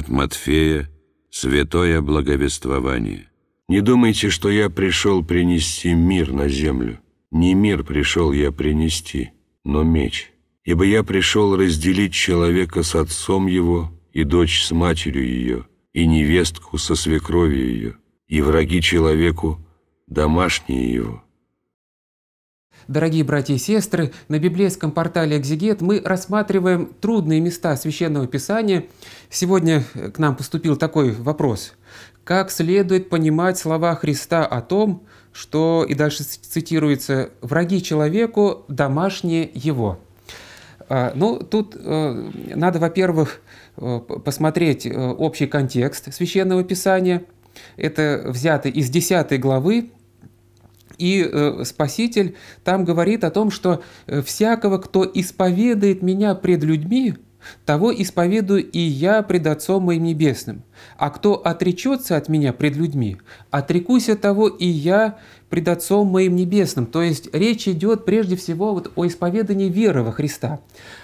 От Матфея святое благовествование. Не думайте, что я пришел принести мир на землю. Не мир пришел я принести, но меч. Ибо я пришел разделить человека с отцом его, и дочь с матерью ее, и невестку со свекровью ее, и враги человеку домашние его. Дорогие братья и сестры, на библейском портале «Экзегет» мы рассматриваем трудные места Священного Писания. Сегодня к нам поступил такой вопрос. Как следует понимать слова Христа о том, что, и дальше цитируется, «враги человеку, домашние его». А, ну, тут э, надо, во-первых, э, посмотреть э, общий контекст Священного Писания. Это взято из 10 главы и э, Спаситель там говорит о том, что э, «всякого, кто исповедает меня пред людьми, того исповедую и я пред Отцом моим Небесным. А кто отречется от меня пред людьми, отрекусь отрекуся того и я пред Отцом моим небесным». То есть речь идет прежде всего вот о исповедании веры во Христа,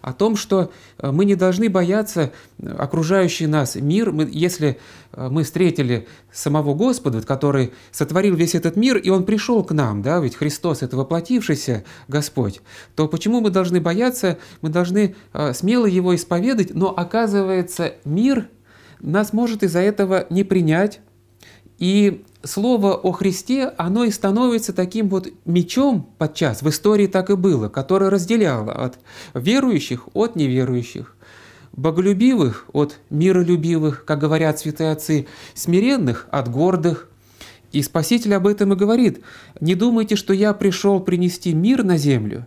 о том, что э, мы не должны бояться э, окружающий нас мир, мы, если э, мы встретили самого Господа, который сотворил весь этот мир, и Он пришел к нам, да, ведь Христос – это воплотившийся Господь, то почему мы должны бояться, мы должны смело Его исповедать, но оказывается, мир нас может из-за этого не принять, и слово о Христе, оно и становится таким вот мечом подчас, в истории так и было, которое разделяло от верующих от неверующих, боголюбивых от миролюбивых, как говорят святые отцы, смиренных от гордых. И Спаситель об этом и говорит. «Не думайте, что я пришел принести мир на землю,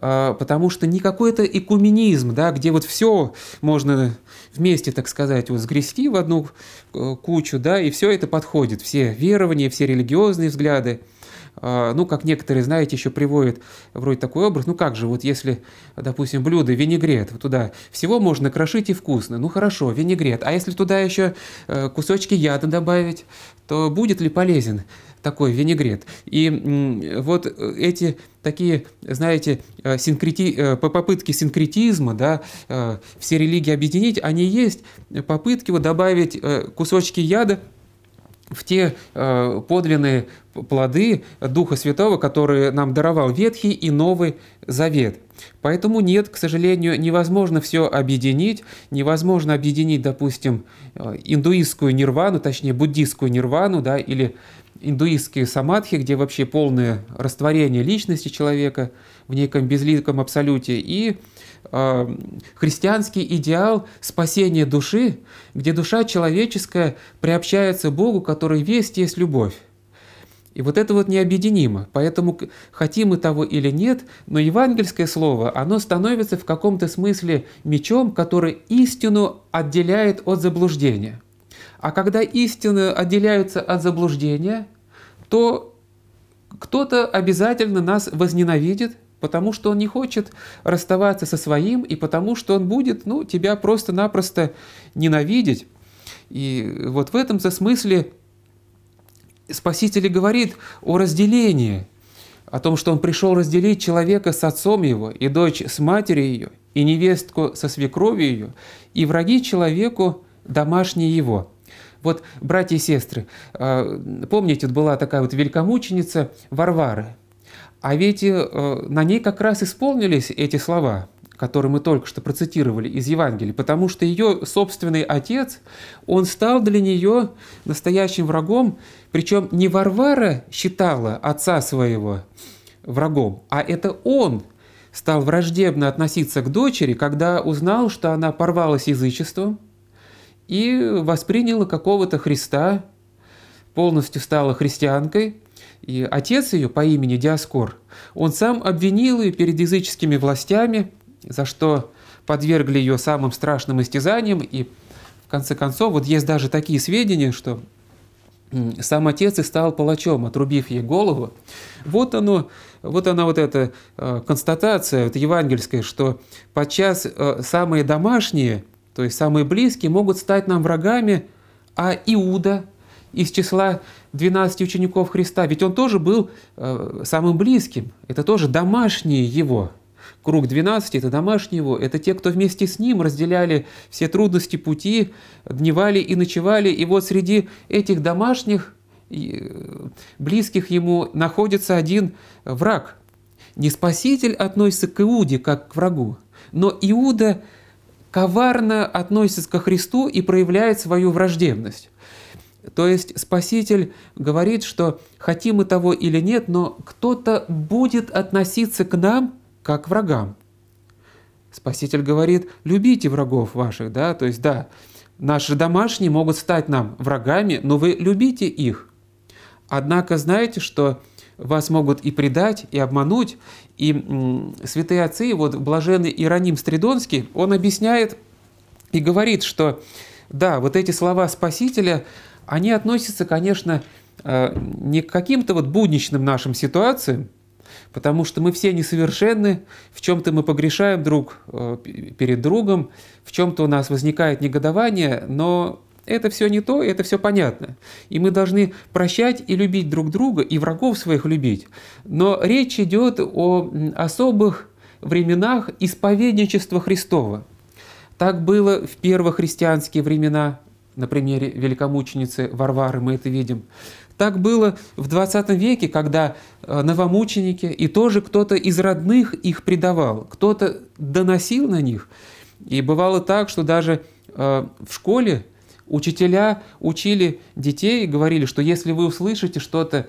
а, потому что не какой-то экуменизм, да, где вот все можно вместе, так сказать, вот сгрести в одну э, кучу, да, и все это подходит, все верования, все религиозные взгляды, а, ну, как некоторые, знаете, еще приводят вроде такой образ, ну как же, вот если, допустим, блюдо, винегрет, вот туда всего можно крошить и вкусно, ну хорошо, винегрет, а если туда еще э, кусочки яда добавить, то будет ли полезен такой винегрет. И вот э, эти такие, знаете, э, синкрети... Э, попытки синкретизма, да, все религии объединить, они есть попытки вот добавить кусочки яда в те э, подлинные плоды Духа Святого, которые нам даровал Ветхий и Новый Завет. Поэтому нет, к сожалению, невозможно все объединить. Невозможно объединить, допустим, индуистскую нирвану, точнее буддистскую нирвану, да, или индуистские самадхи, где вообще полное растворение личности человека в неком безликом абсолюте, и э, христианский идеал спасения души, где душа человеческая приобщается Богу, который весь есть любовь. И вот это вот необъединимо. Поэтому хотим мы того или нет, но евангельское слово, оно становится в каком-то смысле мечом, который истину отделяет от заблуждения – а когда истины отделяются от заблуждения, то кто-то обязательно нас возненавидит, потому что он не хочет расставаться со своим, и потому что он будет ну, тебя просто-напросто ненавидеть. И вот в этом-то смысле Спаситель говорит о разделении, о том, что он пришел разделить человека с отцом его, и дочь с матерью ее, и невестку со свекровью ее, и враги человеку домашние его – вот, братья и сестры, а, помните, вот была такая вот великомученица Варвары. А ведь э, на ней как раз исполнились эти слова – которые мы только что процитировали из Евангелия, потому что ее собственный отец, он стал для нее настоящим врагом, причем не Варвара считала отца своего врагом, а это он стал враждебно относиться к дочери, когда узнал, что она порвалась язычеством, и восприняла какого-то Христа, полностью стала христианкой, и отец ее по имени Диаскор, он сам обвинил ее перед языческими властями, за что подвергли ее самым страшным истязаниям, и в конце концов, вот есть даже такие сведения, что сам отец и стал палачом, отрубив ей голову. Вот оно, вот она вот эта э, констатация вот евангельская, что подчас э, самые домашние то есть самые близкие, могут стать нам врагами, а Иуда из числа 12 учеников Христа, ведь он тоже был э, самым близким, это тоже домашние его. Круг 12 – это домашние его, это те, кто вместе с ним разделяли все трудности пути, дневали и ночевали. И вот среди этих домашних, э, близких ему, находится один враг. Не спаситель относится к Иуде, как к врагу, но Иуда коварно относится ко Христу и проявляет свою враждебность. То есть Спаситель говорит, что хотим мы того или нет, но кто-то будет относиться к нам как к врагам. Спаситель говорит, любите врагов ваших, да, то есть да, наши домашние могут стать нам врагами, но вы любите их. Однако знаете, что вас могут и предать, и обмануть. И святые отцы, вот блаженный Иероним Стридонский, он объясняет и говорит, что да, вот эти слова Спасителя, они относятся, конечно, э, не к каким-то вот будничным нашим ситуациям, потому что мы все несовершенны, в чем-то мы погрешаем друг э, перед другом, в чем-то у нас возникает негодование, но это все не то, это все понятно. И мы должны прощать и любить друг друга, и врагов своих любить. Но речь идет о особых временах исповедничества Христова. Так было в первохристианские времена, на примере великомученицы Варвары мы это видим. Так было в 20 веке, когда э, новомученики и тоже кто-то из родных их предавал, кто-то доносил на них. И бывало так, что даже э, в школе Учителя учили детей и говорили, что если вы услышите что-то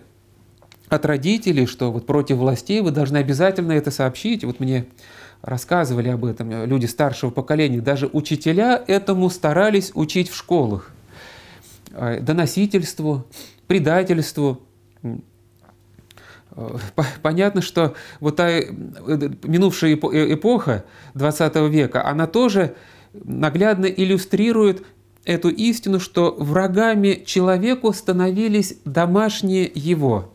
от родителей, что вот против властей, вы должны обязательно это сообщить. Вот мне рассказывали об этом люди старшего поколения. Даже учителя этому старались учить в школах. Э, доносительству, предательству. Э, понятно, что вот та э, минувшая эпоха 20 века, она тоже наглядно иллюстрирует эту истину, что врагами человеку становились домашние его.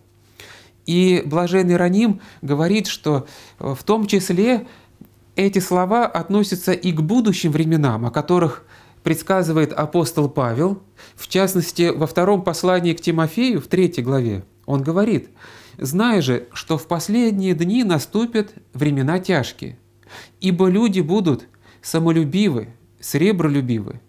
И блаженный Раним говорит, что э, в том числе эти слова относятся и к будущим временам, о которых предсказывает апостол Павел, в частности, во втором послании к Тимофею, в третьей главе, он говорит, «Зная же, что в последние дни наступят времена тяжкие, ибо люди будут самолюбивы, сребролюбивы,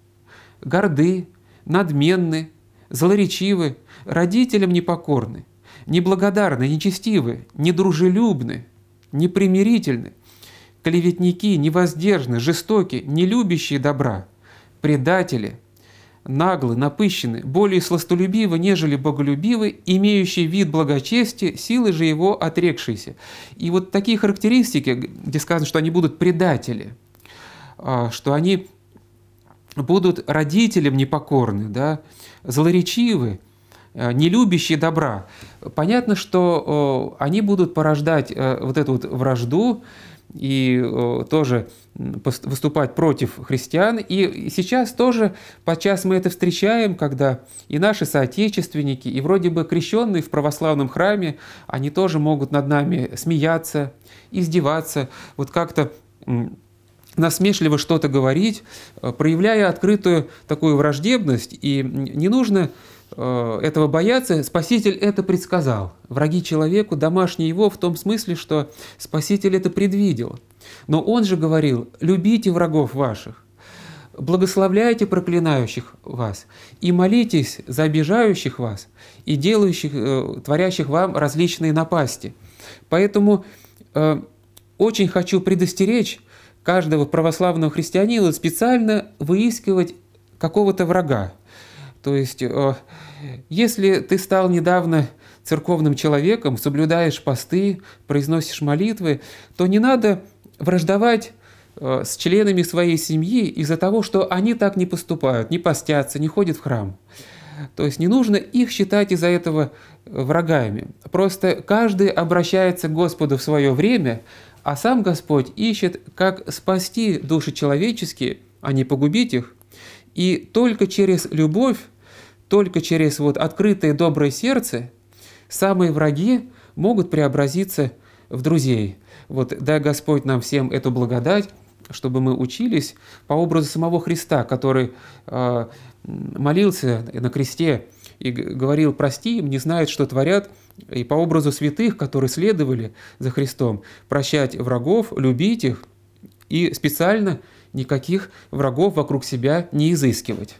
горды, надменны, злоречивы, родителям непокорны, неблагодарны, нечестивы, недружелюбны, непримирительны, клеветники, невоздержны, жестоки, нелюбящие добра, предатели, наглы, напыщены, более сластолюбивы, нежели боголюбивы, имеющие вид благочестия, силы же его отрекшиеся. И вот такие характеристики, где сказано, что они будут предатели, а, что они будут родителям непокорны, да, злоречивы, э, не любящие добра. Понятно, что э, они будут порождать э, вот эту вот вражду и тоже выступать против христиан. И сейчас тоже подчас мы это встречаем, когда и наши соотечественники, и вроде бы крещенные в православном храме, они тоже могут над нами смеяться, издеваться, вот как-то насмешливо что-то говорить, э, проявляя открытую такую враждебность. И не нужно э, этого бояться. Спаситель это предсказал. Враги человеку, домашние его, в том смысле, что Спаситель это предвидел. Но он же говорил, любите врагов ваших, благословляйте проклинающих вас и молитесь за обижающих вас и делающих, э, творящих вам различные напасти. Поэтому очень хочу предостеречь каждого православного христианина специально выискивать какого-то врага. То есть, э, если ты стал недавно церковным человеком, соблюдаешь посты, произносишь молитвы, то не надо враждовать э, с членами своей семьи из-за того, что они так не поступают, не постятся, не ходят в храм. То есть не нужно их считать из-за этого врагами. Просто каждый обращается к Господу в свое время, а сам Господь ищет, как спасти души человеческие, а не погубить их. И только через любовь, только через вот открытое доброе сердце самые враги могут преобразиться в друзей. Вот дай Господь нам всем эту благодать, чтобы мы учились по образу самого Христа, который э, молился на кресте и говорил «прости им, не знают, что творят», и по образу святых, которые следовали за Христом, прощать врагов, любить их и специально никаких врагов вокруг себя не изыскивать.